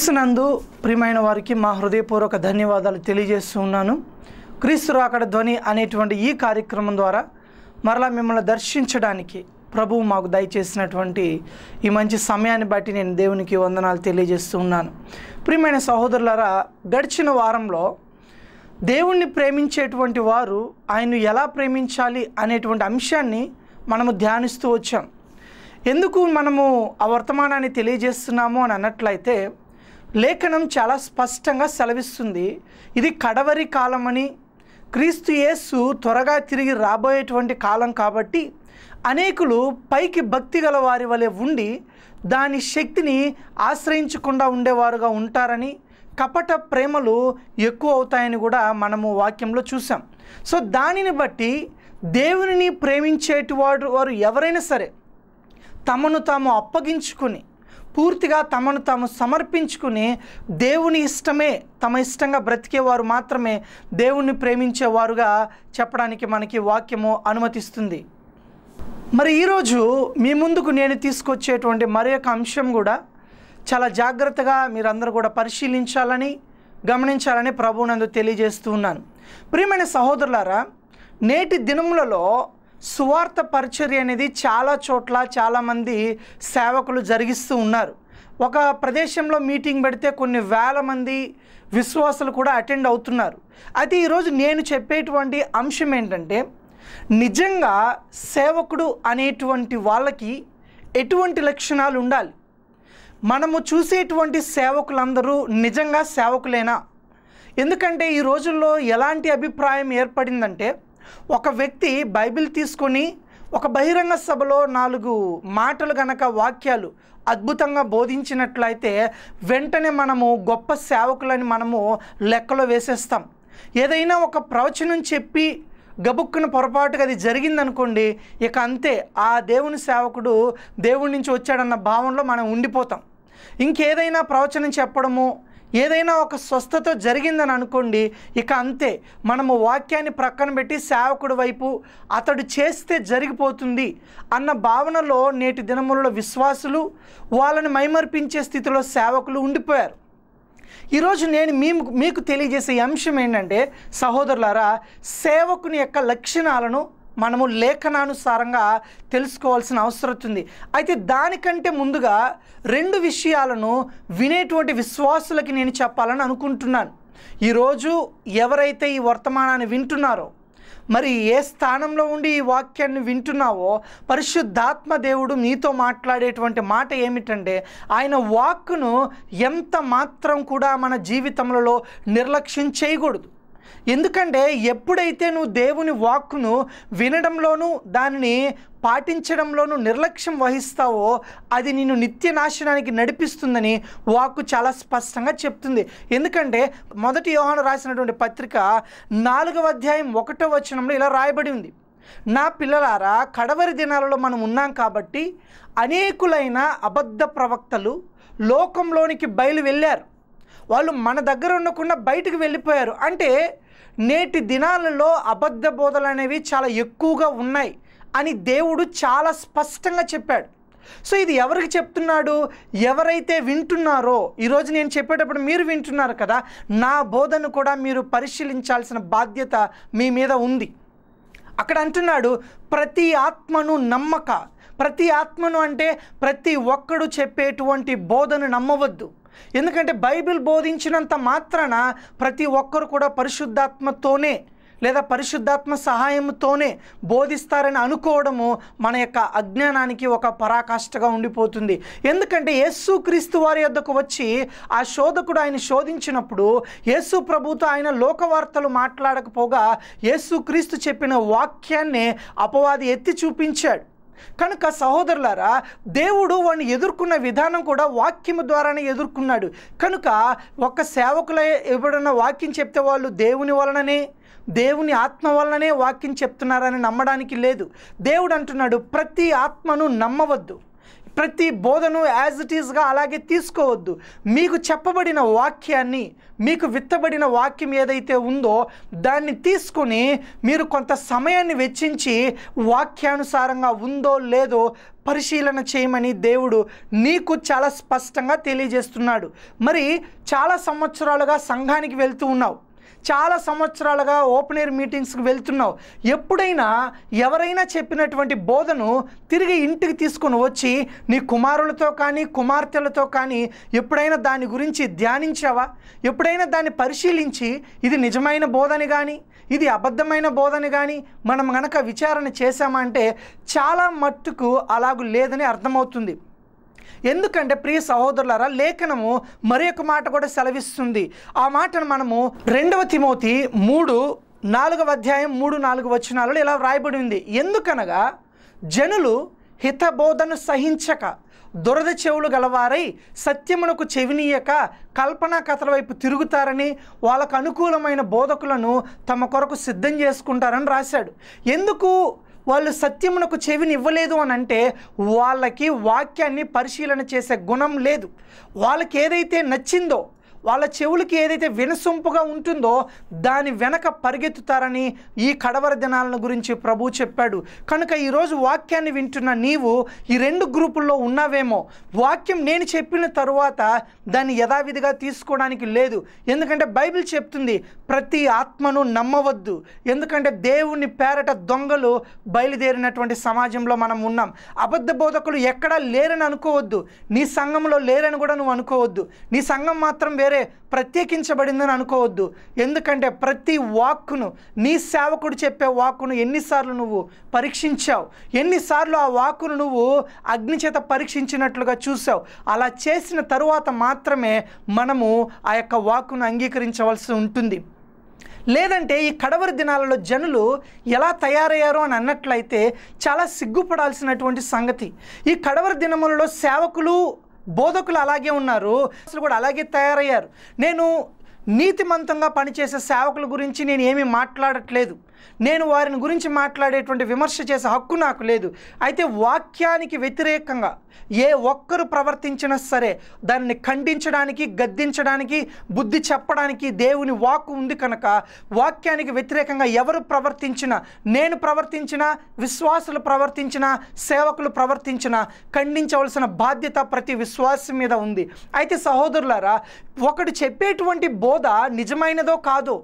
క్రీస్తునందు ప్రియమైన వారికి మా హృదయపూర్వక ధన్యవాదాలు తెలియజేస్తున్నాను క్రీస్తు రాకడ ధ్వని అనేటువంటి ఈ కార్యక్రమం ద్వారా మరలా మిమ్మల్ని దర్శించడానికి ప్రభువు మాకు దయచేసినటువంటి ఈ మంచి సమయాన్ని బట్టి నేను దేవునికి వందనాలు తెలియజేస్తున్నాను ప్రియమైన సహోదరులరా గడిచిన వారంలో దేవుణ్ణి ప్రేమించేటువంటి వారు ఆయన్ను ఎలా ప్రేమించాలి అనేటువంటి అంశాన్ని మనము ధ్యానిస్తూ వచ్చాం ఎందుకు మనము ఆ వర్తమానాన్ని తెలియజేస్తున్నాము అని అన్నట్లయితే లేఖనం చాలా స్పష్టంగా సెలవిస్తుంది ఇది కడవరి కాలమని క్రీస్తు యేస్సు త్వరగా తిరిగి రాబోయేటువంటి కాలం కాబట్టి అనేకులు పైకి భక్తి గల వారి వలె ఉండి దాని శక్తిని ఆశ్రయించకుండా ఉండేవారుగా ఉంటారని కపట ప్రేమలు ఎక్కువ అవుతాయని కూడా మనము వాక్యంలో చూసాం సో దానిని బట్టి దేవునిని ప్రేమించేటివాడు వారు ఎవరైనా సరే తమను తాము అప్పగించుకొని పూర్తిగా తమను తాము సమర్పించుకుని దేవుని ఇష్టమే తమ ఇష్టంగా బ్రతికేవారు మాత్రమే దేవుణ్ణి ప్రేమించేవారుగా చెప్పడానికి మనకి వాక్యము అనుమతిస్తుంది మరి ఈరోజు మీ ముందుకు నేను తీసుకొచ్చేటువంటి మరి యొక్క అంశం కూడా చాలా జాగ్రత్తగా మీరందరూ కూడా పరిశీలించాలని గమనించాలని ప్రభువునందు తెలియజేస్తూ ఉన్నాను ప్రియమైన సహోదరులారా నేటి దినములలో సువార్త పరిచర్య అనేది చాలా చోట్ల చాలామంది సేవకులు జరిగిస్తూ ఉన్నారు ఒక ప్రదేశంలో మీటింగ్ పెడితే కొన్ని వేల మంది విశ్వాసులు కూడా అటెండ్ అవుతున్నారు అయితే ఈరోజు నేను చెప్పేటువంటి అంశం ఏంటంటే నిజంగా సేవకుడు అనేటువంటి వాళ్ళకి ఎటువంటి లక్షణాలు ఉండాలి మనము చూసేటువంటి సేవకులందరూ నిజంగా సేవకులేనా ఎందుకంటే ఈ రోజుల్లో ఎలాంటి అభిప్రాయం ఏర్పడిందంటే ఒక వ్యక్తి బైబిల్ తీసుకొని ఒక బహిరంగ సభలో నాలుగు మాటలు గనక వాక్యాలు అద్భుతంగా బోధించినట్లయితే వెంటనే మనము గొప్ప సేవకులని మనము లెక్కలో వేసేస్తాం ఏదైనా ఒక ప్రవచనం చెప్పి గబుక్కున పొరపాటుగా అది జరిగిందనుకోండి ఇక అంతే ఆ దేవుని సేవకుడు దేవుడి నుంచి వచ్చాడన్న భావంలో మనం ఉండిపోతాం ఇంకేదైనా ప్రవచనం చెప్పడము ఏదైనా ఒక స్వస్థత జరిగిందని అనుకోండి ఇక అంతే మనము వాక్యాన్ని ప్రక్కన పెట్టి సేవకుడి వైపు అతడు చేస్తే జరిగిపోతుంది అన్న భావనలో నేటి దినములలో విశ్వాసులు వాళ్ళని మైమర్పించే స్థితిలో సేవకులు ఉండిపోయారు ఈరోజు నేను మీ మీకు తెలియజేసే అంశం ఏంటంటే సహోదరులారా సేవకుని యొక్క లక్షణాలను మనము లేఖనానుసారంగా తెలుసుకోవాల్సిన అవసరం ఉంది అయితే దానికంటే ముందుగా రెండు విషయాలను వినేటువంటి విశ్వాసులకి నేను చెప్పాలని అనుకుంటున్నాను ఈరోజు ఎవరైతే ఈ వర్తమానాన్ని వింటున్నారో మరి ఏ స్థానంలో ఉండి ఈ వాక్యాన్ని వింటున్నావో పరిశుద్ధాత్మ దేవుడు నీతో మాట్లాడేటువంటి మాట ఏమిటంటే ఆయన వాక్కును ఎంత మాత్రం కూడా మన జీవితంలో నిర్లక్ష్యం చేయకూడదు ఎందుకంటే ఎప్పుడైతే నువ్వు దేవుని వాక్కును వినడంలోనూ దానిని పాటించడంలోనూ నిర్లక్ష్యం వహిస్తావో అది నిన్ను నిత్య నాశనానికి నడిపిస్తుందని వాక్కు చాలా స్పష్టంగా చెప్తుంది ఎందుకంటే మొదటి యోహాను రాసినటువంటి పత్రిక నాలుగవ అధ్యాయం ఒకటో వచనంలో ఇలా రాయబడి ఉంది నా పిల్లలారా కడవరి దినాలలో మనం ఉన్నాం కాబట్టి అనేకులైన అబద్ధ ప్రవక్తలు లోకంలోనికి బయలు వెళ్ళారు వాళ్ళు మన దగ్గర ఉండకుండా బయటకు వెళ్ళిపోయారు అంటే నేటి దినాలలో అబద్ధ బోధలు అనేవి చాలా ఎక్కువగా ఉన్నాయి అని దేవుడు చాలా స్పష్టంగా చెప్పాడు సో ఇది ఎవరికి చెప్తున్నాడు ఎవరైతే వింటున్నారో ఈరోజు నేను చెప్పేటప్పుడు మీరు వింటున్నారు కదా నా బోధను కూడా మీరు పరిశీలించాల్సిన బాధ్యత మీ మీద ఉంది అక్కడ అంటున్నాడు ప్రతి ఆత్మను నమ్మక ప్రతి ఆత్మను అంటే ప్రతి ఒక్కడు చెప్పేటువంటి బోధను నమ్మవద్దు ఎందుకంటే బైబిల్ బోధించినంత మాత్రాన ప్రతి ఒక్కరు కూడా పరిశుద్ధాత్మతోనే లేదా పరిశుద్ధాత్మ సహాయంతోనే బోధిస్తారని అనుకోవడము మన యొక్క అజ్ఞానానికి ఒక పరాకాష్ఠగా ఉండిపోతుంది ఎందుకంటే యేసు క్రీస్తు వారి వద్దకు వచ్చి ఆ శోధకుడు ఆయన శోధించినప్పుడు యేసు ప్రభుతో ఆయన లోకవార్తలు మాట్లాడకపోగా యేసు క్రీస్తు చెప్పిన వాక్యాన్ని అపవాది ఎత్తి చూపించాడు కనుక సహోదరులారా దేవుడు వాడిని ఎదుర్కొన్న విధానం కూడా వాక్యం ద్వారానే ఎదుర్కొన్నాడు కనుక ఒక సేవకుల ఎవడన్నా వాక్యం చెప్తే వాళ్ళు దేవుని వలననే దేవుని ఆత్మ వలననే వాక్యం చెప్తున్నారని నమ్మడానికి లేదు దేవుడు అంటున్నాడు ప్రతి ఆత్మను నమ్మవద్దు ప్రతి బోధను యాజ్ ఇట్ ఈస్గా అలాగే తీసుకోవద్దు మీకు చెప్పబడిన వాక్యాన్ని మీకు విత్తబడిన వాక్యం ఏదైతే ఉందో దాన్ని తీసుకుని మీరు కొంత సమయాన్ని వెచ్చించి వాక్యానుసారంగా ఉందో లేదో పరిశీలన చేయమని దేవుడు నీకు చాలా స్పష్టంగా తెలియజేస్తున్నాడు మరి చాలా సంవత్సరాలుగా సంఘానికి వెళ్తూ ఉన్నావు చాలా సంవత్సరాలుగా ఓపెన్ ఎయిర్ మీటింగ్స్కి వెళ్తున్నావు ఎప్పుడైనా ఎవరైనా చెప్పినటువంటి బోధను తిరిగి ఇంటికి తీసుకొని వచ్చి నీ కుమారులతో కానీ కుమార్తెలతో కానీ ఎప్పుడైనా దాని గురించి ధ్యానించావా ఎప్పుడైనా దాన్ని పరిశీలించి ఇది నిజమైన బోధని కానీ ఇది అబద్ధమైన బోధని కానీ మనం గనక విచారణ చేశామంటే చాలా మట్టుకు అలాగూ లేదని అర్థమవుతుంది ఎందుకంటే ప్రియ సహోదరులారా లేఖనము మరి మాట కూడా సెలవిస్తుంది ఆ మాటను మనము రెండవ తిమోతి మూడు నాలుగవ అధ్యాయం మూడు నాలుగు వచనాలలో ఇలా వ్రాయబడి ఉంది ఎందుకనగా జనులు హితబోధను సహించక దురద చెవులు గలవారై సత్యమునకు చెవినీయక కల్పనా కథల వైపు తిరుగుతారని వాళ్ళకు అనుకూలమైన బోధకులను తమ కొరకు సిద్ధం చేసుకుంటారని రాశాడు ఎందుకు వాళ్ళు సత్యమునకు చెవిని ఇవ్వలేదు అని అంటే వాళ్ళకి వాక్యాన్ని పరిశీలన చేసే గుణం లేదు వాళ్ళకి ఏదైతే నచ్చిందో వాళ్ళ చెవులకి ఏదైతే వినసొంపుగా ఉంటుందో దాని వెనక పరిగెత్తుతారని ఈ కడవర దినాలను గురించి ప్రభు చెప్పాడు కనుక ఈరోజు వాక్యాన్ని వింటున్న నీవు ఈ రెండు గ్రూపుల్లో ఉన్నావేమో వాక్యం నేను చెప్పిన తరువాత దాన్ని యథావిధిగా తీసుకోవడానికి లేదు ఎందుకంటే బైబిల్ చెప్తుంది ప్రతి ఆత్మను నమ్మవద్దు ఎందుకంటే దేవుని పేరట దొంగలు బయలుదేరినటువంటి సమాజంలో మనం ఉన్నాం అబద్ధ బోధకులు ఎక్కడా లేరని అనుకోవద్దు నీ సంఘంలో లేరని కూడా నువ్వు అనుకోవద్దు నీ సంఘం మాత్రం పేరే ప్రత్యేకించబడిందని అనుకోవద్దు ఎందుకంటే ప్రతి వాక్కును నీ సేవకుడు చెప్పే వాక్కును ఎన్నిసార్లు నువ్వు పరీక్షించావు ఎన్నిసార్లు ఆ వాక్కును నువ్వు అగ్నిచేత పరీక్షించినట్లుగా చూసావు అలా చేసిన తరువాత మాత్రమే మనము ఆ యొక్క వాక్కును అంగీకరించవలసి ఉంటుంది లేదంటే ఈ కడవరి దినాలలో జనులు ఎలా తయారయ్యారో అని అన్నట్లయితే చాలా సిగ్గుపడాల్సినటువంటి సంగతి ఈ కడవరి దినములలో సేవకులు బోధకులు అలాగే ఉన్నారు అసలు కూడా అలాగే తయారయ్యారు నేను నీతిమంతంగా పనిచేసే సేవకుల గురించి నేను ఏమీ మాట్లాడట్లేదు నేను వారిని గురించి మాట్లాడేటువంటి విమర్శ చేసే హక్కు నాకు లేదు అయితే వాక్యానికి వ్యతిరేకంగా ఏ ఒక్కరు ప్రవర్తించినా సరే దాన్ని ఖండించడానికి గద్దించడానికి బుద్ధి చెప్పడానికి దేవుని వాక్కు ఉంది కనుక వాక్యానికి వ్యతిరేకంగా ఎవరు ప్రవర్తించినా నేను ప్రవర్తించినా విశ్వాసులు ప్రవర్తించినా సేవకులు ప్రవర్తించినా ఖండించవలసిన బాధ్యత ప్రతి విశ్వాసం మీద ఉంది అయితే సహోదరులారా ఒకడు చెప్పేటువంటి బోధ నిజమైనదో కాదో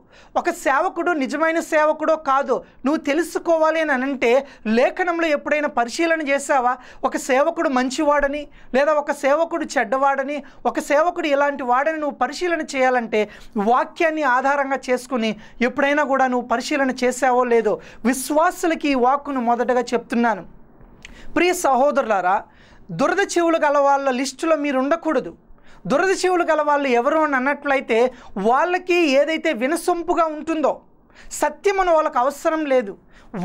ఒక సేవకుడు నిజమైన సేవకుడో కాదో నువ్వు తెలుసుకోవాలి అని అంటే లేఖనంలో ఎప్పుడైనా పరిశీలన చేసావా ఒక సేవకుడు మంచివాడని లేదా ఒక సేవకుడు చెడ్డవాడని ఒక సేవకుడు ఇలాంటి వాడని నువ్వు పరిశీలన చేయాలంటే వాక్యాన్ని ఆధారంగా చేసుకుని ఎప్పుడైనా కూడా నువ్వు పరిశీలన చేసావో లేదో విశ్వాసులకి ఈ వాక్కును మొదటగా చెప్తున్నాను ప్రియ సహోదరులారా దురద చెవులు గల వాళ్ళ లిస్టులో మీరు ఉండకూడదు దురదశివులు గల వాళ్ళు ఎవరు అని అన్నట్లయితే వాళ్ళకి ఏదైతే వినసొంపుగా ఉంటుందో సత్యమును వాళ్ళకు అవసరం లేదు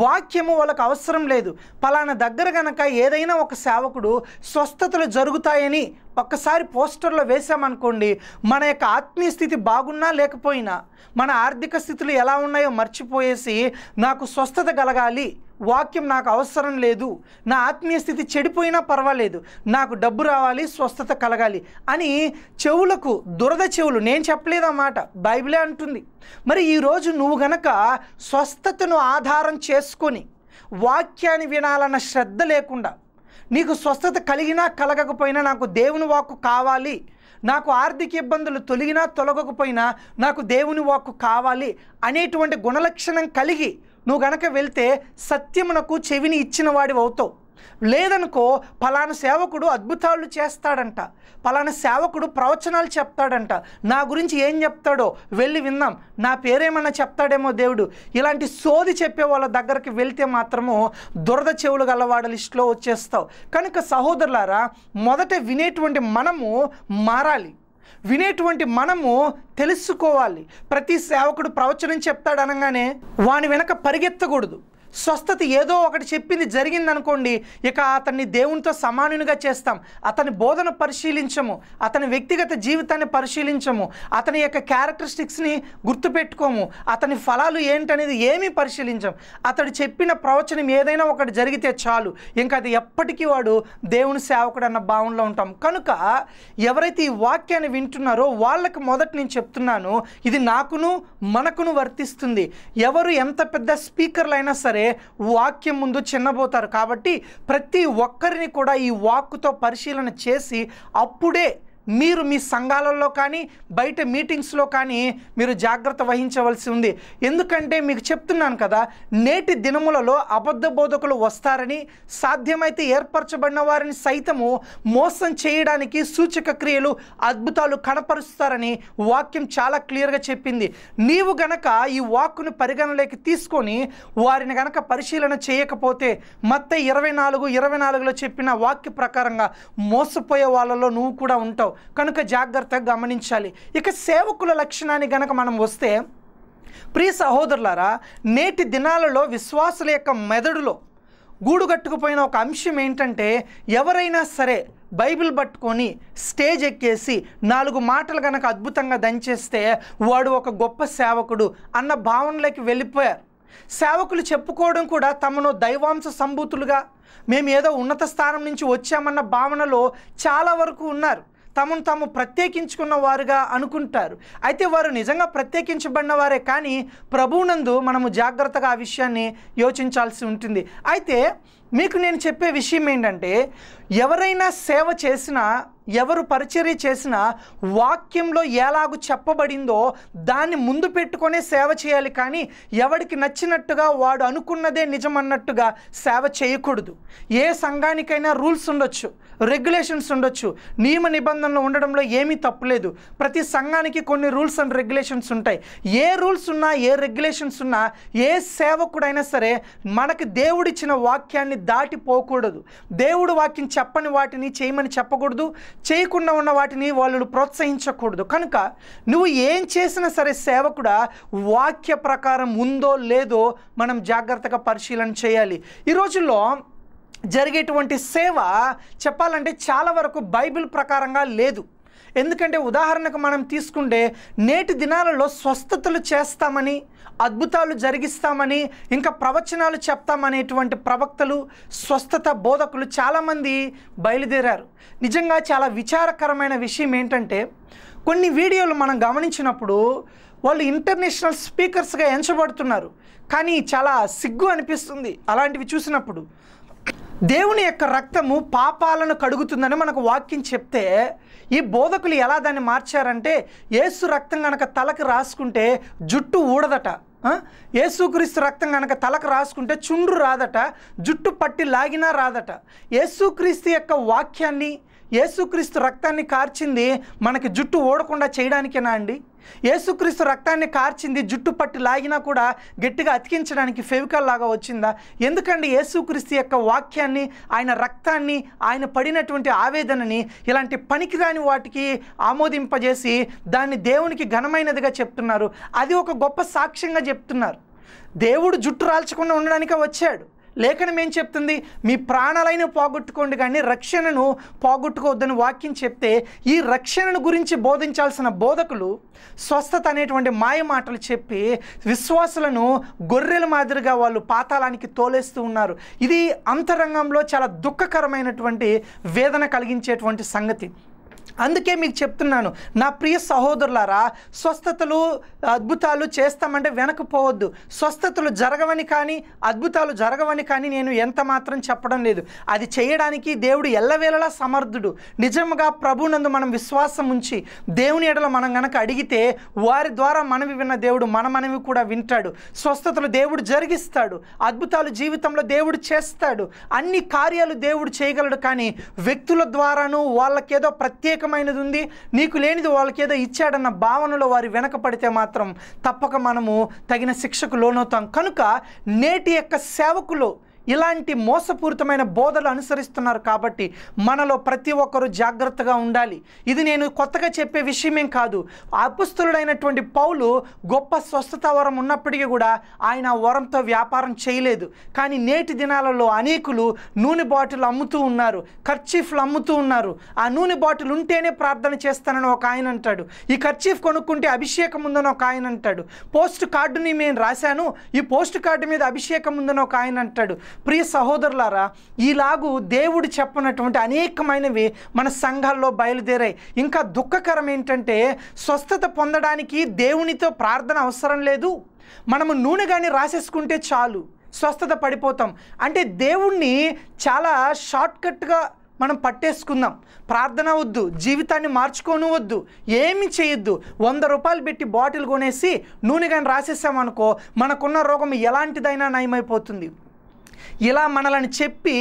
వాక్యము వాళ్ళకు అవసరం లేదు పలానా దగ్గర గనక ఏదైనా ఒక సేవకుడు స్వస్థతలు జరుగుతాయని ఒక్కసారి పోస్టర్లో వేసామనుకోండి మన యొక్క ఆత్మీయ స్థితి బాగున్నా లేకపోయినా మన ఆర్థిక స్థితులు ఎలా ఉన్నాయో మర్చిపోయేసి నాకు స్వస్థత కలగాలి వాక్యం నాకు అవసరం లేదు నా ఆత్మీయ స్థితి చెడిపోయినా పర్వాలేదు నాకు డబ్బు రావాలి స్వస్థత కలగాలి అని చెవులకు దురద చెవులు నేను చెప్పలేదు బైబిలే అంటుంది మరి ఈరోజు నువ్వు గనక స్వస్థతను ఆధారం చేసుకొని వాక్యాన్ని వినాలన్న శ్రద్ధ లేకుండా నీకు స్వస్థత కలిగినా కలగకపోయినా నాకు దేవుని వాక్కు కావాలి నాకు ఆర్థిక ఇబ్బందులు తొలగినా తొలగకపోయినా నాకు దేవుని వాక్కు కావాలి అనేటువంటి గుణలక్షణం కలిగి నువ్వు గనక వెళ్తే సత్యమునకు చెవిని ఇచ్చిన వాడి అవుతావు లేదనుకో ఫలానా సేవకుడు అద్భుతాలు చేస్తాడంట ఫలానా సేవకుడు ప్రవచనాలు చెప్తాడంట నా గురించి ఏం చెప్తాడో వెళ్ళి విన్నాం నా పేరేమన్నా చెప్తాడేమో దేవుడు ఇలాంటి సోది చెప్పే వాళ్ళ దగ్గరికి వెళ్తే మాత్రము దురద చెవులు గలవాడ లిస్టులో వచ్చేస్తావు కనుక సహోదరులారా మొదట వినేటువంటి మనము మారాలి వినేటువంటి మనము తెలుసుకోవాలి ప్రతి సేవకుడు ప్రవచనం చెప్తాడు అనగానే వాని వెనక పరిగెత్తకూడదు స్వస్థత ఏదో ఒకటి చెప్పింది జరిగిందనుకోండి ఇక అతన్ని దేవునితో సమానునిగా చేస్తాం అతని బోధన పరిశీలించము అతని వ్యక్తిగత జీవితాన్ని పరిశీలించము అతని యొక్క క్యారెక్టరిస్టిక్స్ని గుర్తుపెట్టుకోము అతని ఫలాలు ఏంటనేది ఏమీ పరిశీలించము అతడు చెప్పిన ప్రవచనం ఏదైనా ఒకటి జరిగితే చాలు ఇంకా అది ఎప్పటికీ వాడు దేవుని సేవకుడు అన్న భావనలో ఉంటాం కనుక ఎవరైతే ఈ వాక్యాన్ని వింటున్నారో వాళ్ళకి మొదటి నేను చెప్తున్నాను ఇది నాకును మనకును వర్తిస్తుంది ఎవరు ఎంత పెద్ద స్పీకర్లు అయినా సరే సరే వాక్యం ముందు చిన్నబోతారు కాబట్టి ప్రతి ఒక్కరిని కూడా ఈ వాక్తో పరిశీలన చేసి అప్పుడే మీరు మీ సంఘాలలో కానీ బయట మీటింగ్స్లో కానీ మీరు జాగ్రత్త వహించవలసి ఉంది ఎందుకంటే మీకు చెప్తున్నాను కదా నేటి దినములలో అబద్ధ బోధకులు వస్తారని సాధ్యమైతే ఏర్పరచబడిన వారిని సైతము మోసం చేయడానికి సూచక క్రియలు అద్భుతాలు కనపరుస్తారని వాక్యం చాలా క్లియర్గా చెప్పింది నీవు గనక ఈ వాక్ను పరిగణలోకి తీసుకొని వారిని గనక పరిశీలన చేయకపోతే మొత్తం ఇరవై నాలుగు ఇరవై నాలుగులో చెప్పిన వాక్య ప్రకారంగా మోసపోయే వాళ్ళలో నువ్వు కూడా ఉంటావు కనుక జాగ్రత్తగా గమనించాలి ఇక సేవకుల లక్షణాన్ని గనక మనం వస్తే ప్రియ సహోదరులారా నేటి దినాలలో విశ్వాసుల యొక్క మెదడులో గూడుగట్టుకుపోయిన ఒక అంశం ఏంటంటే ఎవరైనా సరే బైబిల్ పట్టుకొని స్టేజ్ ఎక్కేసి నాలుగు మాటలు కనుక అద్భుతంగా దంచేస్తే వాడు ఒక గొప్ప సేవకుడు అన్న భావనలోకి వెళ్ళిపోయారు సేవకులు చెప్పుకోవడం కూడా తమను దైవాంశ సంభూతులుగా మేము ఏదో ఉన్నత స్థానం నుంచి వచ్చామన్న భావనలో చాలా వరకు ఉన్నారు తమను తాము ప్రత్యేకించుకున్న వారుగా అనుకుంటారు అయితే వారు నిజంగా ప్రత్యేకించబడిన వారే కానీ ప్రభువునందు మనము జాగ్రత్తగా ఆ విషయాన్ని యోచించాల్సి ఉంటుంది అయితే మీకు నేను చెప్పే విషయం ఏంటంటే ఎవరైనా సేవ చేసినా ఎవరు పరిచర్య చేసినా వాక్యంలో ఎలాగు చెప్పబడిందో దాన్ని ముందు పెట్టుకునే సేవ చేయాలి కానీ ఎవడికి నచ్చినట్టుగా వాడు అనుకున్నదే నిజమన్నట్టుగా సేవ చేయకూడదు ఏ సంఘానికైనా రూల్స్ ఉండొచ్చు రెగ్యులేషన్స్ ఉండొచ్చు నియమ నిబంధనలు ఉండడంలో ఏమీ తప్పులేదు ప్రతి సంఘానికి కొన్ని రూల్స్ అండ్ రెగ్యులేషన్స్ ఉంటాయి ఏ రూల్స్ ఉన్నా ఏ రెగ్యులేషన్స్ ఉన్నా ఏ సేవకుడైనా సరే మనకి దేవుడిచ్చిన వాక్యాన్ని దాటిపోకూడదు దేవుడు వాక్యం చెప్పని వాటిని చేయమని చెప్పకూడదు చేయకుండా ఉన్న వాటిని వాళ్ళు ప్రోత్సహించకూడదు కనుక నువ్వు ఏం చేసినా సరే సేవకుడా వాక్య ప్రకారం ఉందో లేదో మనం జాగ్రత్తగా పరిశీలన చేయాలి ఈ రోజుల్లో జరిగేటువంటి సేవ చెప్పాలంటే చాలా వరకు బైబిల్ ప్రకారంగా లేదు ఎందుకంటే ఉదాహరణకు మనం తీసుకుంటే నేటి దినాలలో స్వస్థతలు చేస్తామని అద్భుతాలు జరిగిస్తామని ఇంకా ప్రవచనాలు చెప్తామనేటువంటి ప్రవక్తలు స్వస్థత బోధకులు చాలామంది బయలుదేరారు నిజంగా చాలా విచారకరమైన విషయం ఏంటంటే కొన్ని వీడియోలు మనం గమనించినప్పుడు వాళ్ళు ఇంటర్నేషనల్ స్పీకర్స్గా ఎంచబడుతున్నారు కానీ చాలా సిగ్గు అనిపిస్తుంది అలాంటివి చూసినప్పుడు దేవుని యొక్క రక్తము పాపాలను కడుగుతుందని మనకు వాక్యం చెప్తే ఈ బోధకులు ఎలా దాన్ని మార్చారంటే ఏసు రక్తం కనుక తలకు రాసుకుంటే జుట్టు ఊడదట ఏసుక్రీస్తు రక్తం కనుక తలకు రాసుకుంటే చుండ్రు రాదట జుట్టు పట్టి లాగినా రాదట ఏసుక్రీస్తు యొక్క వాక్యాన్ని యేసుక్రీస్తు రక్తాన్ని కార్చింది మనకి జుట్టు ఓడకుండా చేయడానికేనా అండి యేసుక్రీస్తు రక్తాన్ని కార్చింది జుట్టు పట్టి లాగినా కూడా గట్టిగా అతికించడానికి ఫెవికల్ లాగా వచ్చిందా ఎందుకండి యేసుక్రీస్తు యొక్క వాక్యాన్ని ఆయన రక్తాన్ని ఆయన పడినటువంటి ఆవేదనని ఇలాంటి పనికిరాని వాటికి ఆమోదింపజేసి దాన్ని దేవునికి ఘనమైనదిగా చెప్తున్నారు అది ఒక గొప్ప సాక్ష్యంగా చెప్తున్నారు దేవుడు జుట్టు రాల్చకుండా ఉండడానికే వచ్చాడు లేఖనం ఏం చెప్తుంది మీ ప్రాణాలైన పోగొట్టుకోండి కానీ రక్షణను పోగొట్టుకోవద్దని వాక్యం చెప్తే ఈ రక్షణను గురించి బోధించాల్సిన బోధకులు స్వస్థత అనేటువంటి మాయ మాటలు చెప్పి విశ్వాసులను గొర్రెల మాదిరిగా వాళ్ళు పాతాళానికి తోలేస్తూ ఉన్నారు ఇది అంతరంగంలో చాలా దుఃఖకరమైనటువంటి వేదన కలిగించేటువంటి సంగతి అందుకే మీకు చెప్తున్నాను నా ప్రియ సహోదరులారా స్వస్థతలు అద్భుతాలు చేస్తామంటే వెనకపోవద్దు స్వస్థతలు జరగవని కానీ అద్భుతాలు జరగవని కానీ నేను ఎంత మాత్రం చెప్పడం లేదు అది చేయడానికి దేవుడు ఎల్లవేళలా సమర్థుడు నిజంగా ప్రభునందు మనం విశ్వాసం ఉంచి దేవుని ఎడల మనం గనక అడిగితే వారి ద్వారా మనవి విన్న దేవుడు మన మనవి కూడా వింటాడు స్వస్థతలు దేవుడు జరిగిస్తాడు అద్భుతాలు జీవితంలో దేవుడు చేస్తాడు అన్ని కార్యాలు దేవుడు చేయగలడు కానీ వ్యక్తుల ద్వారాను వాళ్ళకేదో ప్రత్యేకం అవసరమైనది ఉంది నీకు లేనిది వాళ్ళకేదో ఇచ్చాడన్న భావనలో వారి వెనక పడితే మాత్రం తప్పక మనము తగిన శిక్షకు లోనవుతాం కనుక నేటి యొక్క సేవకులు ఇలాంటి మోసపూరితమైన బోధలు అనుసరిస్తున్నారు కాబట్టి మనలో ప్రతి ఒక్కరూ జాగ్రత్తగా ఉండాలి ఇది నేను కొత్తగా చెప్పే విషయమేం కాదు అపుస్తులుడైనటువంటి పౌలు గొప్ప స్వస్థత వరం ఉన్నప్పటికీ కూడా ఆయన వరంతో వ్యాపారం చేయలేదు కానీ నేటి దినాలలో అనేకులు నూనె బాటిల్ అమ్ముతూ ఉన్నారు ఖర్చీఫ్లు అమ్ముతూ ఉన్నారు ఆ నూనె బాటిల్ ఉంటేనే ప్రార్థన చేస్తానని ఒక ఆయన అంటాడు ఈ ఖర్చీఫ్ కొనుక్కుంటే అభిషేకం ఉందని ఒక ఆయన అంటాడు పోస్ట్ కార్డుని నేను రాశాను ఈ పోస్ట్ కార్డు మీద అభిషేకం ఉందని ఒక ఆయన అంటాడు ప్రియ సహోదరులారా ఇలాగూ దేవుడు చెప్పినటువంటి అనేకమైనవి మన సంఘాల్లో బయలుదేరాయి ఇంకా దుఃఖకరం ఏంటంటే స్వస్థత పొందడానికి దేవునితో ప్రార్థన అవసరం లేదు మనము నూనె కానీ రాసేసుకుంటే చాలు స్వస్థత పడిపోతాం అంటే దేవుణ్ణి చాలా షార్ట్కట్గా మనం పట్టేసుకుందాం ప్రార్థన వద్దు జీవితాన్ని మార్చుకోను వద్దు ఏమి చేయొద్దు వంద రూపాయలు పెట్టి బాటిల్ కొనేసి నూనె కానీ రాసేసామనుకో మనకున్న రోగం ఎలాంటిదైనా నయమైపోతుంది ఇలా మనల్ని చెప్పి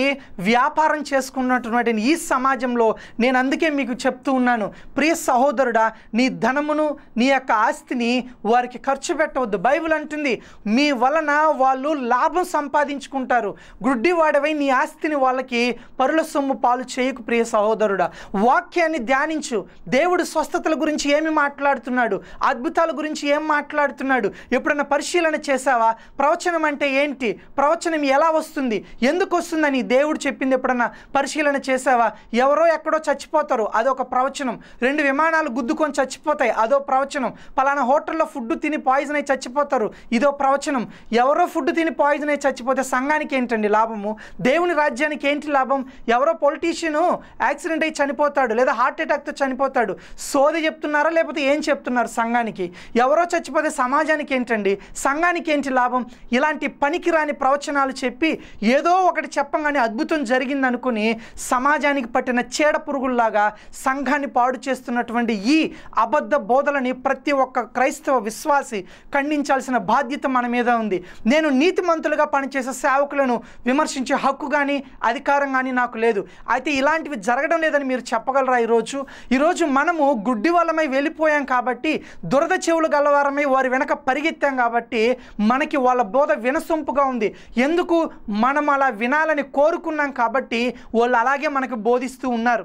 వ్యాపారం చేసుకున్నటువంటి ఈ సమాజంలో నేను అందుకే మీకు చెప్తూ ఉన్నాను ప్రియ సహోదరుడా నీ ధనమును నీ యొక్క ఆస్తిని వారికి ఖర్చు పెట్టవద్దు బైబిల్ అంటుంది మీ వలన వాళ్ళు లాభం సంపాదించుకుంటారు గుడ్డివాడవై నీ ఆస్తిని వాళ్ళకి పరుల సొమ్ము పాలు చేయకు ప్రియ సహోదరుడా వాక్యాన్ని ధ్యానించు దేవుడు స్వస్థతల గురించి ఏమి మాట్లాడుతున్నాడు అద్భుతాల గురించి ఏం మాట్లాడుతున్నాడు ఎప్పుడైనా పరిశీలన చేసావా ప్రవచనం అంటే ఏంటి ప్రవచనం ఎలా వస్తుంది వస్తుంది ఎందుకు వస్తుందని దేవుడు చెప్పింది ఎప్పుడన్నా పరిశీలన చేసావా ఎవరో ఎక్కడో చచ్చిపోతారు అదొక ప్రవచనం రెండు విమానాలు గుద్దుకొని చచ్చిపోతాయి అదో ప్రవచనం పలానా హోటల్లో ఫుడ్ తిని పాయిజన్ అయి చచ్చిపోతారు ఇదో ప్రవచనం ఎవరో ఫుడ్ తిని పాయిజన్ అయి చచ్చిపోతే సంఘానికి ఏంటండి లాభము దేవుని రాజ్యానికి ఏంటి లాభం ఎవరో పొలిటీషియను యాక్సిడెంట్ అయి చనిపోతాడు లేదా హార్ట్ అటాక్తో చనిపోతాడు సోది చెప్తున్నారా లేకపోతే ఏం చెప్తున్నారు సంఘానికి ఎవరో చచ్చిపోతే సమాజానికి ఏంటండి సంఘానికి ఏంటి లాభం ఇలాంటి పనికిరాని ప్రవచనాలు చెప్పి ఏదో ఒకటి చెప్పంగానే అద్భుతం జరిగింది అనుకుని సమాజానికి పట్టిన చీడ పురుగుల్లాగా సంఘాన్ని పాడు చేస్తున్నటువంటి ఈ అబద్ధ బోధలని ప్రతి ఒక్క క్రైస్తవ విశ్వాసి ఖండించాల్సిన బాధ్యత మన మీద ఉంది నేను నీతిమంతులుగా పనిచేసే సేవకులను విమర్శించే హక్కు కానీ అధికారం కానీ నాకు లేదు అయితే ఇలాంటివి జరగడం లేదని మీరు చెప్పగలరా ఈరోజు ఈరోజు మనము గుడ్డి వాళ్ళమై వెళ్ళిపోయాం కాబట్టి దురద చెవులు గలవారమై వారి వెనక పరిగెత్తాం కాబట్టి మనకి వాళ్ళ బోధ వినసొంపుగా ఉంది ఎందుకు మనం అలా వినాలని కోరుకున్నాం కాబట్టి వాళ్ళు అలాగే మనకు బోధిస్తూ ఉన్నారు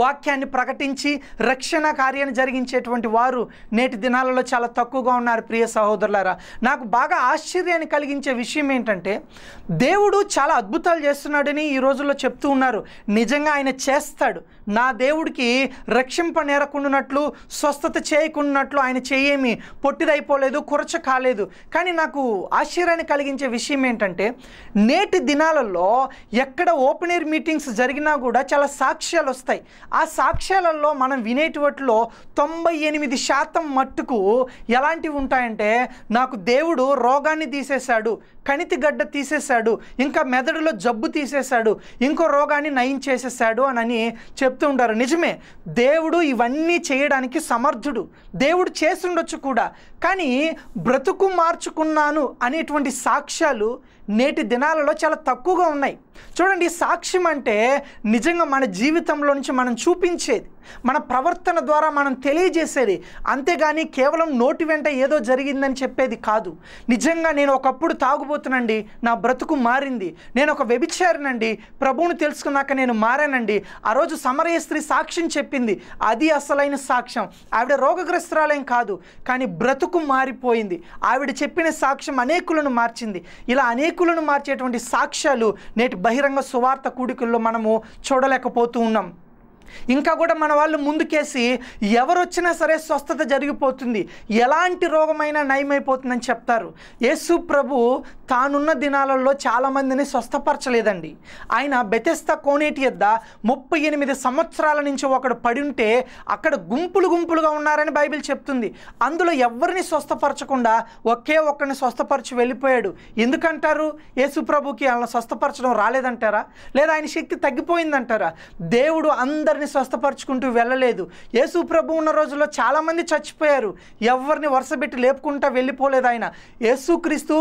వాక్యాన్ని ప్రకటించి రక్షణ కార్యాన్ని జరిగించేటువంటి వారు నేటి దినాలలో చాలా తక్కువగా ఉన్నారు ప్రియ సహోదరులారా నాకు బాగా ఆశ్చర్యాన్ని కలిగించే విషయం ఏంటంటే దేవుడు చాలా అద్భుతాలు చేస్తున్నాడని ఈ రోజుల్లో చెప్తూ ఉన్నారు నిజంగా ఆయన చేస్తాడు నా దేవుడికి రక్షింప నేరకుండానట్లు స్వస్థత చేయకుండానట్లు ఆయన చేయేమి పొట్టిదైపోలేదు కురచ కాలేదు కానీ నాకు ఆశ్చర్యాన్ని కలిగించే విషయం ఏంటంటే నేటి దినాలలో ఎక్కడ ఓపెన్ ఎయిర్ మీటింగ్స్ జరిగినా కూడా చాలా సాక్ష్యాలు వస్తాయి ఉంటాయి ఆ సాక్ష్యాలలో మనం వినేటివట్లో తొంభై ఎనిమిది శాతం మట్టుకు ఎలాంటివి ఉంటాయంటే నాకు దేవుడు రోగాన్ని తీసేశాడు కణితి గడ్డ తీసేశాడు ఇంకా మెదడులో జబ్బు తీసేశాడు ఇంకో రోగాన్ని నయం చేసేసాడు అని చెప్తూ ఉంటారు నిజమే దేవుడు ఇవన్నీ చేయడానికి సమర్థుడు దేవుడు చేస్తుండొచ్చు కూడా కానీ బ్రతుకు మార్చుకున్నాను అనేటువంటి సాక్ష్యాలు నేటి దినాలలో చాలా తక్కువగా ఉన్నాయి చూడండి సాక్ష్యం అంటే నిజంగా మన జీవితంలో నుంచి మనం చూపించేది మన ప్రవర్తన ద్వారా మనం తెలియజేసేది అంతేగాని కేవలం నోటి వెంట ఏదో జరిగిందని చెప్పేది కాదు నిజంగా నేను ఒకప్పుడు తాగుబోతునండి నా బ్రతుకు మారింది నేను ఒక వ్యభిచారినండి ప్రభువును తెలుసుకున్నాక నేను మారానండి ఆ రోజు సమరయ స్త్రీ సాక్ష్యం చెప్పింది అది అసలైన సాక్ష్యం ఆవిడ రోగగ్రస్తురాలేం కాదు కానీ బ్రతుకు మారిపోయింది ఆవిడ చెప్పిన సాక్ష్యం అనేకులను మార్చింది ఇలా అనేకులను మార్చేటువంటి సాక్ష్యాలు నేటి బహిరంగ సువార్త కూడికల్లో మనము చూడలేకపోతూ ఉన్నాం ఇంకా కూడా మన వాళ్ళు ముందుకేసి ఎవరు వచ్చినా సరే స్వస్థత జరిగిపోతుంది ఎలాంటి రోగమైనా నయమైపోతుందని చెప్తారు యేసు ప్రభు తానున్న దినాలలో చాలామందిని స్వస్థపరచలేదండి ఆయన బెతెస్త కోనేటి యొద్ద ముప్పై ఎనిమిది సంవత్సరాల నుంచి ఒకడు పడి ఉంటే అక్కడ గుంపులు గుంపులుగా ఉన్నారని బైబిల్ చెప్తుంది అందులో ఎవరిని స్వస్థపరచకుండా ఒకే ఒక్కరిని స్వస్థపరచి వెళ్ళిపోయాడు ఎందుకంటారు యేసు ప్రభుకి ఆయన స్వస్థపరచడం రాలేదంటారా లేదా ఆయన శక్తి తగ్గిపోయిందంటారా దేవుడు అందరి ఎవరిని స్వస్థపరచుకుంటూ వెళ్ళలేదు యేసు ప్రభు ఉన్న రోజుల్లో చాలామంది చచ్చిపోయారు ఎవరిని వరుసబెట్టి లేపుకుంటా వెళ్ళిపోలేదు ఆయన యేసుక్రీస్తు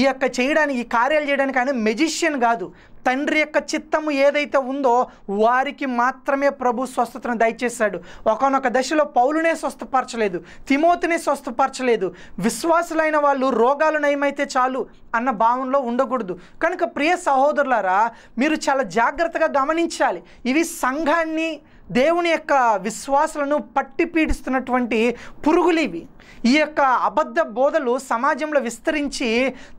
ఈ యొక్క చేయడానికి ఈ కార్యాలు చేయడానికి ఆయన మెజిషియన్ కాదు తండ్రి యొక్క చిత్తము ఏదైతే ఉందో వారికి మాత్రమే ప్రభు స్వస్థతను దయచేశాడు ఒకనొక దశలో పౌలునే స్వస్థపరచలేదు తిమోతినే స్వస్థపరచలేదు విశ్వాసులైన వాళ్ళు రోగాలు నయమైతే చాలు అన్న భావంలో ఉండకూడదు కనుక ప్రియ సహోదరులారా మీరు చాలా జాగ్రత్తగా గమనించాలి ఇవి సంఘాన్ని దేవుని యొక్క విశ్వాసులను పట్టి పీడిస్తున్నటువంటి పురుగులు ఇవి ఈ యొక్క అబద్ధ బోధలు సమాజంలో విస్తరించి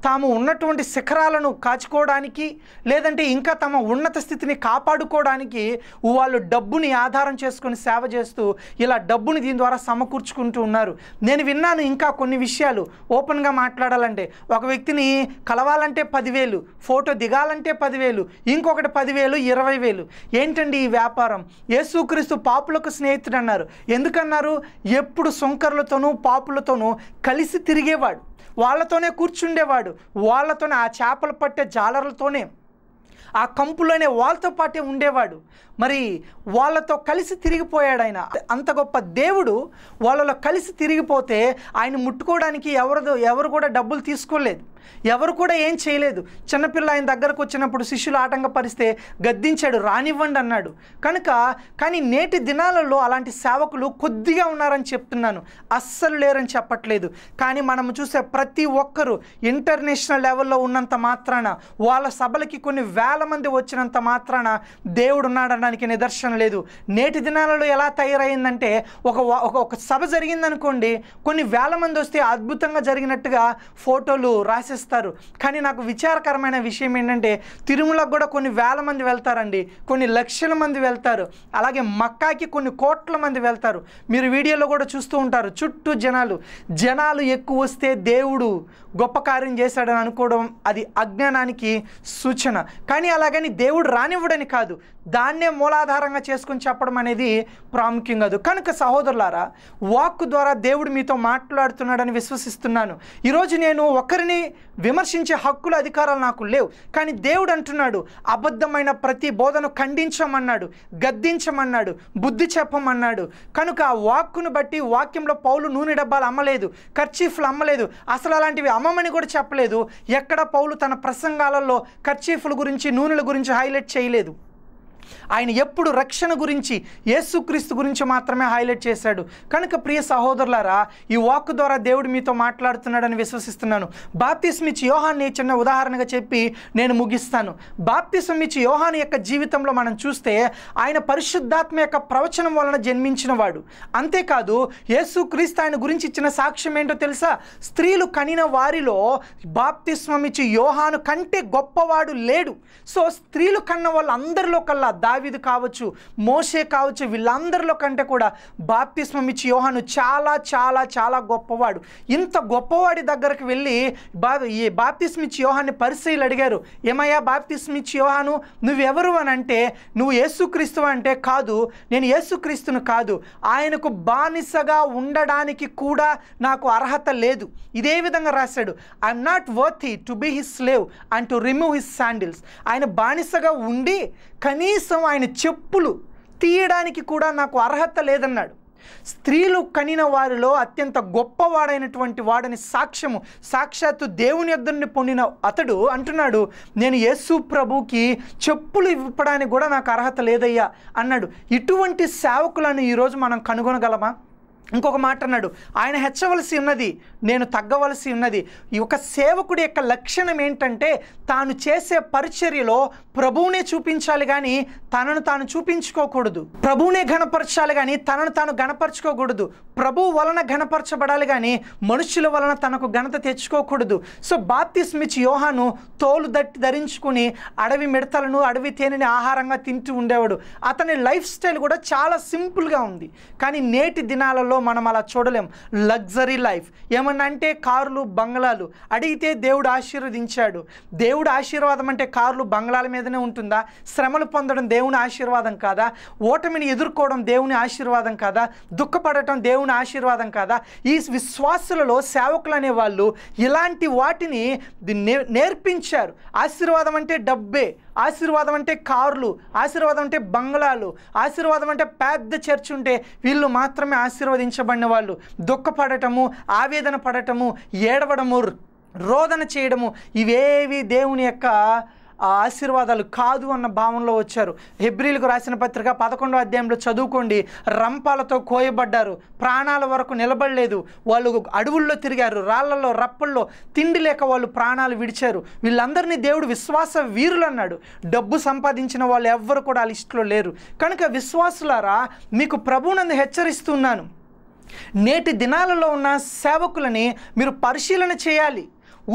తాము ఉన్నటువంటి శిఖరాలను కాచుకోవడానికి లేదంటే ఇంకా తమ ఉన్నత స్థితిని కాపాడుకోవడానికి వాళ్ళు డబ్బుని ఆధారం చేసుకొని సేవ చేస్తూ ఇలా డబ్బుని దీని ద్వారా సమకూర్చుకుంటూ ఉన్నారు నేను విన్నాను ఇంకా కొన్ని విషయాలు ఓపెన్గా మాట్లాడాలంటే ఒక వ్యక్తిని కలవాలంటే పదివేలు ఫోటో దిగాలంటే పదివేలు ఇంకొకటి పదివేలు ఇరవై వేలు ఏంటండి ఈ వ్యాపారం యేసుక్రీస్తు పాపులకు స్నేహితుడు అన్నారు ఎందుకన్నారు ఎప్పుడు సుంకర్లతోనూ పాపు పాపులతోనూ కలిసి తిరిగేవాడు వాళ్ళతోనే కూర్చుండేవాడు వాళ్ళతోనే ఆ చేపలు పట్టే జాలర్లతోనే ఆ కంపులోనే వాళ్ళతో పాటే ఉండేవాడు మరి వాళ్ళతో కలిసి తిరిగిపోయాడు ఆయన అంత గొప్ప దేవుడు వాళ్ళలో కలిసి తిరిగిపోతే ఆయన ముట్టుకోవడానికి ఎవరిదో ఎవరు కూడా డబ్బులు తీసుకోలేదు ఎవరు కూడా ఏం చేయలేదు చిన్నపిల్ల ఆయన దగ్గరకు వచ్చినప్పుడు శిష్యులు ఆటంకపరిస్తే గద్దించాడు రానివ్వండి అన్నాడు కనుక కానీ నేటి దినాలలో అలాంటి సేవకులు కొద్దిగా ఉన్నారని చెప్తున్నాను అస్సలు లేరని చెప్పట్లేదు కానీ మనం చూసే ప్రతి ఒక్కరూ ఇంటర్నేషనల్ లెవెల్లో ఉన్నంత మాత్రాన వాళ్ళ సభలకి కొన్ని వేల మంది వచ్చినంత మాత్రాన దేవుడు ఉన్నాడన్న వాస్తవానికి నిదర్శన లేదు నేటి దినాలలో ఎలా తయారైందంటే ఒక ఒక సభ జరిగిందనుకోండి కొన్ని వేల మంది వస్తే అద్భుతంగా జరిగినట్టుగా ఫోటోలు రాసిస్తారు కానీ నాకు విచారకరమైన విషయం ఏంటంటే తిరుమలకు కూడా కొన్ని వేల మంది వెళ్తారండి కొన్ని లక్షల మంది వెళ్తారు అలాగే మక్కాకి కొన్ని కోట్ల మంది వెళ్తారు మీరు వీడియోలో కూడా చూస్తూ ఉంటారు చుట్టూ జనాలు జనాలు ఎక్కువ వస్తే దేవుడు గొప్ప కార్యం చేశాడని అనుకోవడం అది అజ్ఞానానికి సూచన కానీ అలాగని దేవుడు రానివ్వడని కాదు దాన్నే మూలాధారంగా చేసుకుని చెప్పడం అనేది ప్రాముఖ్యం కాదు కనుక సహోదరులారా వాక్ ద్వారా దేవుడు మీతో మాట్లాడుతున్నాడని విశ్వసిస్తున్నాను ఈరోజు నేను ఒకరిని విమర్శించే హక్కులు అధికారాలు నాకు లేవు కానీ దేవుడు అంటున్నాడు అబద్ధమైన ప్రతి బోధను ఖండించమన్నాడు గద్దించమన్నాడు బుద్ధి చెప్పమన్నాడు కనుక ఆ వాక్కును బట్టి వాక్యంలో పౌలు నూనె డబ్బాలు అమ్మలేదు ఖర్చీఫ్లు అమ్మలేదు అసలు అలాంటివి క్రమమని కూడా చెప్పలేదు ఎక్కడ పౌలు తన ప్రసంగాలలో కర్చీఫ్ల గురించి నూనెల గురించి హైలైట్ చేయలేదు ఆయన ఎప్పుడు రక్షణ గురించి యేసుక్రీస్తు గురించి మాత్రమే హైలైట్ చేశాడు కనుక ప్రియ సహోదరులారా ఈ వాక్ ద్వారా దేవుడు మీతో మాట్లాడుతున్నాడని విశ్వసిస్తున్నాను బాప్తిస్మిచ్చి యోహాన్ని చిన్న ఉదాహరణగా చెప్పి నేను ముగిస్తాను బాప్తిసం ఇచ్చి యోహాన్ యొక్క జీవితంలో మనం చూస్తే ఆయన పరిశుద్ధాత్మ యొక్క ప్రవచనం వలన జన్మించిన వాడు అంతేకాదు యేసుక్రీస్తు ఆయన గురించి ఇచ్చిన సాక్ష్యం ఏంటో తెలుసా స్త్రీలు కనిన వారిలో బాప్తిస్మం ఇచ్చి యోహాను కంటే గొప్పవాడు లేడు సో స్త్రీలు కన్న వాళ్ళందరిలో కల్లా దావిదు కావచ్చు మోషే కావచ్చు వీళ్ళందరిలో కంటే కూడా బాప్తిస్మం ఇచ్చి యోహాను చాలా చాలా చాలా గొప్పవాడు ఇంత గొప్పవాడి దగ్గరకు వెళ్ళి బా ఈ బాప్తిస్మ ఇచ్చి యోహాన్ని పరిశీలి అడిగారు ఏమయ్యా బాప్తిస్మ ఇచ్చి యోహాను నువ్వెవరు అని అంటే నువ్వు యేసుక్రీస్తు అంటే కాదు నేను యేసుక్రీస్తును కాదు ఆయనకు బానిసగా ఉండడానికి కూడా నాకు అర్హత లేదు ఇదే విధంగా రాశాడు I'm not worth to be his slave and to remove his sandals ఆయన బానిసగా ఉండి కనీసం ఆయన చెప్పులు తీయడానికి కూడా నాకు అర్హత లేదన్నాడు స్త్రీలు కనిన వారిలో అత్యంత గొప్పవాడైనటువంటి వాడని సాక్ష్యము సాక్షాత్తు దేవుని ఎద్దరిని పొందిన అతడు అంటున్నాడు నేను యేసు ప్రభుకి చెప్పులు ఇవ్వడానికి కూడా నాకు అర్హత లేదయ్యా అన్నాడు ఇటువంటి సేవకులను ఈరోజు మనం కనుగొనగలమా ఇంకొక మాట అన్నాడు ఆయన హెచ్చవలసి ఉన్నది నేను తగ్గవలసి ఉన్నది ఈ యొక్క సేవకుడి యొక్క లక్షణం ఏంటంటే తాను చేసే పరిచర్యలో ప్రభువునే చూపించాలి కానీ తనను తాను చూపించుకోకూడదు ప్రభువునే ఘనపరచాలి కానీ తనను తాను ఘనపరచుకోకూడదు ప్రభు వలన ఘనపరచబడాలి కానీ మనుషుల వలన తనకు ఘనత తెచ్చుకోకూడదు సో బాప్తిస్మిచ్చి యోహాను తోలు దట్టి ధరించుకుని అడవి మిడతలను అడవి తేనెని ఆహారంగా తింటూ ఉండేవాడు అతని లైఫ్ స్టైల్ కూడా చాలా సింపుల్గా ఉంది కానీ నేటి దినాలలో మనం అలా చూడలేం లగ్జరీ లైఫ్ ఏమన్నంటే కార్లు బంగ్లాలు అడిగితే దేవుడు ఆశీర్వదించాడు దేవుడు ఆశీర్వాదం అంటే కార్లు బంగ్లాల మీదనే ఉంటుందా శ్రమలు పొందడం దేవుని ఆశీర్వాదం కాదా ఓటమిని ఎదుర్కోవడం దేవుని ఆశీర్వాదం కాదా దుఃఖపడటం దేవుని ఆశీర్వాదం కాదా ఈ విశ్వాసులలో సేవకులు అనేవాళ్ళు ఇలాంటి వాటిని నేర్పించారు ఆశీర్వాదం అంటే డబ్బే ఆశీర్వాదం అంటే కార్లు ఆశీర్వాదం అంటే బంగ్లాలు ఆశీర్వాదం అంటే పెద్ద చర్చ్ ఉంటే వీళ్ళు మాత్రమే ఆశీర్వదించబడిన వాళ్ళు దుఃఖపడటము ఆవేదన పడటము ఏడవడము రోదన చేయడము ఇవేవి దేవుని యొక్క ఆశీర్వాదాలు కాదు అన్న భావంలో వచ్చారు హెబ్రిల్కు రాసిన పత్రిక పదకొండో అధ్యాయంలో చదువుకోండి రంపాలతో కోయబడ్డారు ప్రాణాల వరకు నిలబడలేదు వాళ్ళు అడవుల్లో తిరిగారు రాళ్లలో రప్పల్లో తిండి లేక వాళ్ళు ప్రాణాలు విడిచారు వీళ్ళందరినీ దేవుడు విశ్వాస వీరులు అన్నాడు డబ్బు సంపాదించిన వాళ్ళు ఎవ్వరు కూడా ఆ లిస్టులో లేరు కనుక విశ్వాసులారా మీకు ప్రభునందు హెచ్చరిస్తున్నాను నేటి దినాలలో ఉన్న సేవకులని మీరు పరిశీలన చేయాలి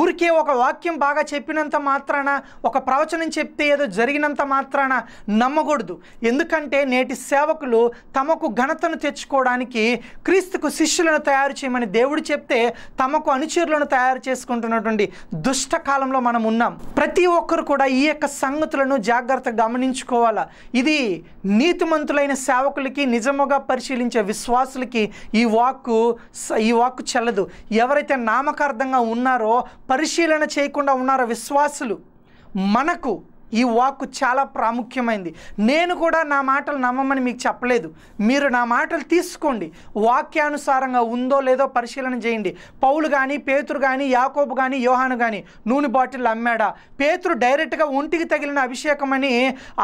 ఊరికే ఒక వాక్యం బాగా చెప్పినంత మాత్రాన ఒక ప్రవచనం చెప్తే ఏదో జరిగినంత మాత్రాన నమ్మకూడదు ఎందుకంటే నేటి సేవకులు తమకు ఘనతను తెచ్చుకోవడానికి క్రీస్తుకు శిష్యులను తయారు చేయమని దేవుడు చెప్తే తమకు అనుచరులను తయారు చేసుకుంటున్నటువంటి దుష్ట కాలంలో మనం ఉన్నాం ప్రతి ఒక్కరు కూడా ఈ యొక్క సంగతులను జాగ్రత్తగా గమనించుకోవాలా ఇది నీతిమంతులైన సేవకులకి నిజముగా పరిశీలించే విశ్వాసులకి ఈ వాక్కు ఈ వాక్కు చెల్లదు ఎవరైతే నామకార్థంగా ఉన్నారో పరిశీలన చేయకుండా ఉన్నారో విశ్వాసులు మనకు ఈ వాక్ చాలా ప్రాముఖ్యమైంది నేను కూడా నా మాటలు నమ్మమని మీకు చెప్పలేదు మీరు నా మాటలు తీసుకోండి వాక్యానుసారంగా ఉందో లేదో పరిశీలన చేయండి పౌలు కానీ పేతురు కానీ యాకోబు కానీ యోహాను కానీ నూనె బాటిల్ అమ్మాడా పేతురు డైరెక్ట్గా ఒంటికి తగిలిన అభిషేకమని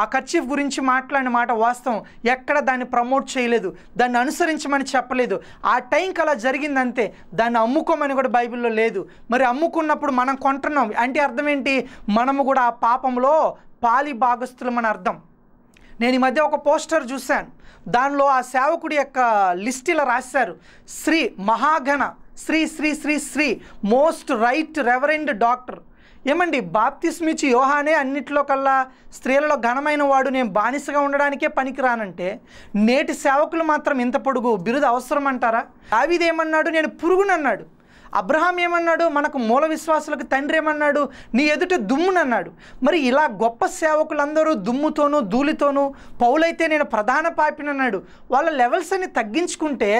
ఆ ఖర్చీఫ్ గురించి మాట్లాడిన మాట వాస్తవం ఎక్కడ దాన్ని ప్రమోట్ చేయలేదు దాన్ని అనుసరించమని చెప్పలేదు ఆ టైంకి అలా జరిగిందంతే దాన్ని అమ్ముకోమని కూడా బైబిల్లో లేదు మరి అమ్ముకున్నప్పుడు మనం కొంటున్నాం అంటే అర్థం ఏంటి మనము కూడా ఆ పాపంలో పాలి అని అర్థం నేను ఈ మధ్య ఒక పోస్టర్ చూశాను దానిలో ఆ సేవకుడి యొక్క లిస్ట్ ఇలా రాశారు శ్రీ మహాఘన Shri Shri Shri Shri most right reverend doctor ఏమండి బాప్తిస్మిచ్చి యోహానే అన్నిట్లో కల్లా స్త్రీలలో ఘనమైన వాడు నేను బానిసగా ఉండడానికే పనికిరానంటే నేటి సేవకులు మాత్రం ఇంత పొడుగు బిరుదు అవసరం అంటారా దావిదేమన్నాడు నేను పురుగునన్నాడు అబ్రహాం ఏమన్నాడు మనకు మూల విశ్వాసులకు తండ్రి ఏమన్నాడు నీ ఎదుట దుమ్మునన్నాడు మరి ఇలా గొప్ప సేవకులందరూ దుమ్ముతోనూ ధూళితోనూ పౌలైతే నేను ప్రధాన పాపినన్నాడు వాళ్ళ లెవెల్స్ అని తగ్గించుకుంటే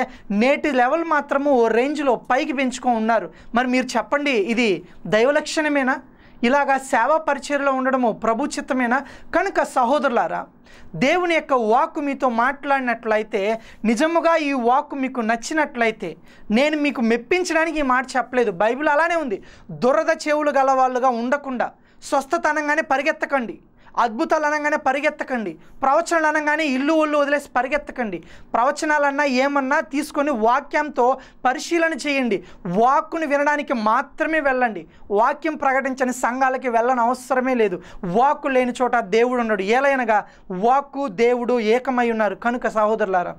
నేటి లెవెల్ మాత్రము ఓ రేంజ్లో పైకి పెంచుకో ఉన్నారు మరి మీరు చెప్పండి ఇది దైవలక్షణమేనా ఇలాగా సేవా పరిచయలో ఉండడము ప్రభు చిత్తమేనా కనుక సహోదరులారా దేవుని యొక్క వాక్ మీతో మాట్లాడినట్లయితే నిజముగా ఈ వాక్ మీకు నచ్చినట్లయితే నేను మీకు మెప్పించడానికి ఈ మాట చెప్పలేదు బైబిల్ అలానే ఉంది దురద చెవులు గలవాళ్ళుగా ఉండకుండా స్వస్థతనంగానే పరిగెత్తకండి అద్భుతాలు అనగానే పరిగెత్తకండి ప్రవచనాలు అనగానే ఇల్లు ఒళ్ళు వదిలేసి పరిగెత్తకండి ప్రవచనాలన్నా ఏమన్నా తీసుకొని వాక్యంతో పరిశీలన చేయండి వాక్కును వినడానికి మాత్రమే వెళ్ళండి వాక్యం ప్రకటించని సంఘాలకి వెళ్ళని అవసరమే లేదు వాక్కు లేని చోట దేవుడు ఉన్నాడు ఏలైనగా వాక్కు దేవుడు ఏకమై ఉన్నారు కనుక సహోదరులారా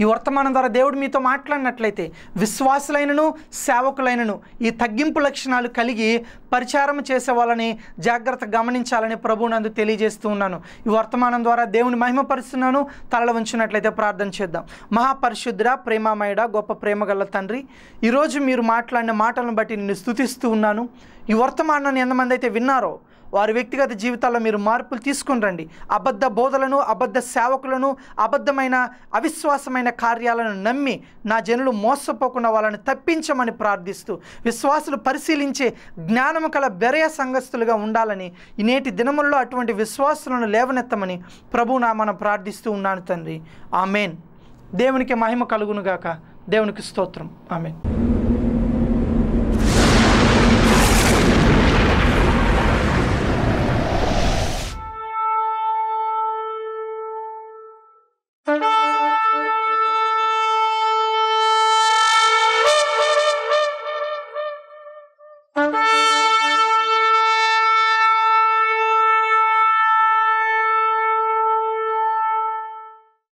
ఈ వర్తమానం ద్వారా దేవుడు మీతో మాట్లాడినట్లయితే విశ్వాసులైనను సేవకులైనను ఈ తగ్గింపు లక్షణాలు కలిగి పరిచారం చేసే వాళ్ళని జాగ్రత్త గమనించాలని నందు తెలియజేస్తూ ఉన్నాను ఈ వర్తమానం ద్వారా దేవుని మహిమపరుస్తున్నాను తలలు ఉంచినట్లయితే ప్రార్థన చేద్దాం మహాపరిశుద్ధుడ ప్రేమామయుడ గొప్ప ప్రేమ గల తండ్రి ఈరోజు మీరు మాట్లాడిన మాటలను బట్టి నిన్ను స్థుతిస్తూ ఉన్నాను ఈ వర్తమానాన్ని ఎంతమంది అయితే విన్నారో వారి వ్యక్తిగత జీవితాల్లో మీరు మార్పులు తీసుకుని రండి అబద్ధ బోధలను అబద్ధ సేవకులను అబద్ధమైన అవిశ్వాసమైన కార్యాలను నమ్మి నా జనులు మోసపోకుండా వాళ్ళని తప్పించమని ప్రార్థిస్తూ విశ్వాసులు పరిశీలించే జ్ఞానము కల బెరయ సంఘస్థులుగా ఉండాలని నేటి దినముల్లో అటువంటి విశ్వాసులను లేవనెత్తమని ప్రభు నా మనం ప్రార్థిస్తూ ఉన్నాను తండ్రి ఆమెన్ దేవునికి మహిమ కలుగునుగాక దేవునికి స్తోత్రం ఆమెన్